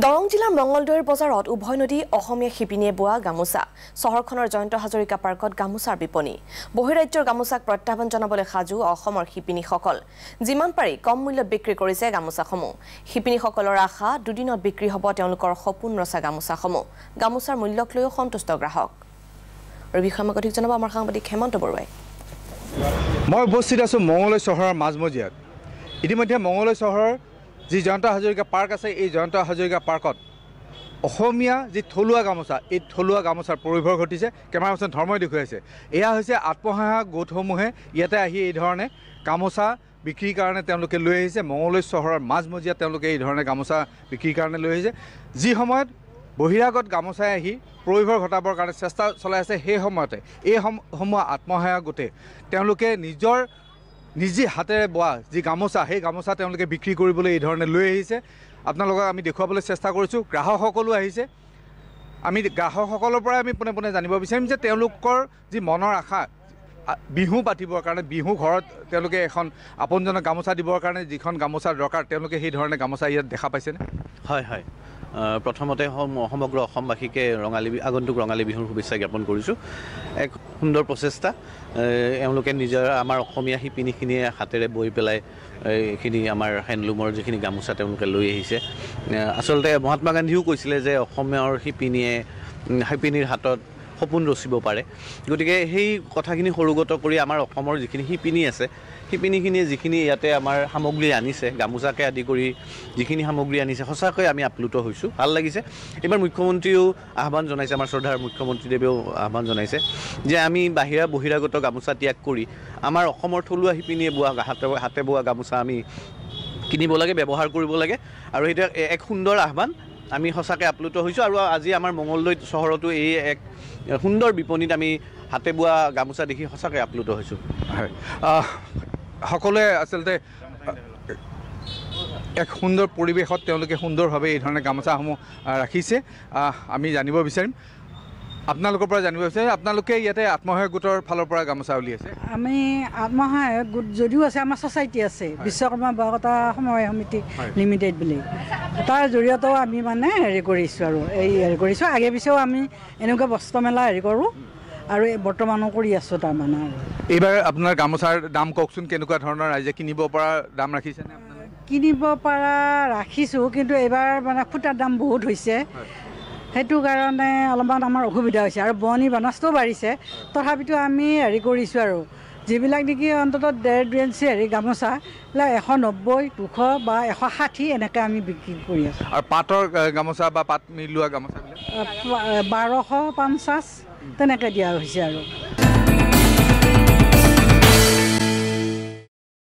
দৰং জিলাৰ মঙলদৈৰ বজাৰত উভয় নদী অসমীয়া শিপিনীয়ে বোৱা গামোচা চহৰখনৰ জয়ন্ত হাজৰিকা পাৰ্কত গামোচাৰ বিপণী বহিৰাজ্যৰ গামোচাক প্ৰত্যাহ্বান জনাবলৈ সাজু অসমৰ শিপিনীসকল যিমান পাৰি কম মূল্যত বিক্ৰী কৰিছে গামোচাসমূহ শিপিনীসকলৰ আশা দুদিনত বিক্ৰী হ'ব তেওঁলোকৰ সপোন ৰচা গামোচাসমূহ গামোচাৰ মূল্যক লৈও সন্তুষ্ট গ্ৰাহক আৰু বিষয়ে অধিক জনাব আমাৰ সাংবাদিক হেমন্ত বৰুৱাই মই উপস্থিত আছোঁ মঙলদৈ চহৰৰ মাজমজিয়াত ইতিমধ্যে মঙলদৈ চহৰৰ যি জয়ন্ত হাজৰিকা পাৰ্ক আছে এই জয়ন্ত হাজৰিকা পাৰ্কত অসমীয়া যি থলুৱা গামোচা এই থলুৱা গামোচাৰ পৰিভৰ ঘটিছে কেমেৰামেন ধৰ্মই দেখুৱাইছে এয়া হৈছে আত্মসহায়ক গোটসমূহে ইয়াতে আহি এই ধৰণে গামোচা বিক্ৰীৰ কাৰণে তেওঁলোকে লৈ আহিছে মঙলৈ চহৰৰ মাজমজিয়াত তেওঁলোকে এই ধৰণে গামোচা বিক্ৰীৰ কাৰণে লৈ আহিছে যি সময়ত বহিৰাগত গামোচাই আহি পৰিভৰ ঘটাবৰ কাৰণে চেষ্টা চলাই আছে সেই সময়তে এই সমূহ আত্মসহায়ক গোটে তেওঁলোকে নিজৰ নিজে হাতেৰে বোৱা যি গামোচা সেই গামোচা তেওঁলোকে বিক্ৰী কৰিবলৈ এইধৰণে লৈ আহিছে আপোনালোকক আমি দেখুৱাবলৈ চেষ্টা কৰিছোঁ গ্ৰাহকসকলো আহিছে আমি গ্ৰাহকসকলৰ পৰাই আমি পোনে পোনে জানিব বিচাৰিম যে তেওঁলোকৰ যি মনৰ আশা বিহু পাতিবৰ কাৰণে বিহু ঘৰত তেওঁলোকে এখন আপোনজনক গামোচা দিবৰ কাৰণে যিখন গামোচাৰ দৰকাৰ তেওঁলোকে সেই ধৰণে গামোচা ইয়াত দেখা পাইছেনে হয় হয় প্ৰথমতে সমগ্ৰ অসমবাসীকে ৰঙালী আগন্তুক ৰঙালী বিহুৰ শুভেচ্ছা জ্ঞাপন কৰিছোঁ এক সুন্দৰ প্ৰচেষ্টা এওঁলোকে নিজৰ আমাৰ অসমীয়া শিপিনীখিনিয়ে হাতেৰে বৈ পেলাই এইখিনি আমাৰ হেণ্ডলুমৰ যিখিনি গামোচা তেওঁলোকে লৈ আহিছে আচলতে মহাত্মা গান্ধীও কৈছিলে যে অসমৰ শিপিনীয়ে শিপিনীৰ হাতত সপোন ৰচিব পাৰে গতিকে সেই কথাখিনি সৰুগত কৰি আমাৰ অসমৰ যিখিনি শিপিনী আছে শিপিনীখিনিয়ে যিখিনি ইয়াতে আমাৰ সামগ্ৰী আনিছে গামোচাকে আদি কৰি যিখিনি সামগ্ৰী আনিছে সঁচাকৈ আমি আপ্লুত হৈছোঁ ভাল লাগিছে এইবাৰ মুখ্যমন্ত্ৰীয়েও আহ্বান জনাইছে আমাৰ শ্ৰদ্ধাৰ মুখ্যমন্ত্ৰীদেৱেও আহ্বান জনাইছে যে আমি বাহিৰা বহিৰাগত গামোচা ত্যাগ কৰি আমাৰ অসমৰ থলুৱা শিপিনীয়ে বোৱা হাতে হাতে বোৱা গামোচা আমি কিনিব লাগে ব্যৱহাৰ কৰিব লাগে আৰু সেইটো এক সুন্দৰ আহ্বান আমি সঁচাকৈ আপ্লুত হৈছোঁ আৰু আজি আমাৰ মঙলদৈ চহৰতো এই এক সুন্দৰ বিপণীত আমি হাতে বোৱা গামোচা দেখি সঁচাকৈ আপ্লুত হৈছোঁ হয় সকলোৱে আচলতে এক সুন্দৰ পৰিৱেশত তেওঁলোকে সুন্দৰভাৱে এই ধৰণে গামোচাসমূহ ৰাখিছে আমি জানিব বিচাৰিম আপোনালোকৰ পৰা জানিব বিচাৰিম আপোনালোকে ইয়াতে আত্মসহায়ক গোটৰ ফালৰ পৰা গামোচা উলিয়াইছে আমি আত্মসহায়ক গোট যদিও আছে আমাৰ ছ'চাইটি আছে বিশ্বকৰ্মা বহকতা সমবায় সমিতি লিমিটেড বুলি তাৰ জৰিয়তেও আমি মানে হেৰি কৰিছোঁ আৰু এই হেৰি কৰিছোঁ আগে পিছেও আমি এনেকুৱা বস্ত্ৰ মেলা হেৰি কৰোঁ আৰু বৰ্তমানো কৰি আছোঁ তাৰমানে আৰু এইবাৰ আপোনাৰ গামোচাৰ দাম কওকচোন কেনেকুৱা ধৰণৰ ৰাইজে কিনিব পৰা দাম ৰাখিছে কিনিব পৰা ৰাখিছোঁ কিন্তু এইবাৰ মানে সূতাৰ দাম বহুত হৈছে সেইটো কাৰণে অলপমান আমাৰ অসুবিধা হৈছে আৰু বনি বনাচটোও বাঢ়িছে তথাপিতো আমি হেৰি কৰিছোঁ আৰু যিবিলাক নেকি অন্ততঃ ডেৰ দুই ইঞ্চি হেৰি গামোচা এশ নব্বৈ দুশ বা এশ ষাঠি এনেকৈ আমি বিক্ৰী কৰি আছোঁ আৰু পাটৰ গামোচা বা পাট মিলোৱা গামোচাবিলাক বাৰশ পঞ্চাছ তেনেকৈ দিয়া হৈছে আৰু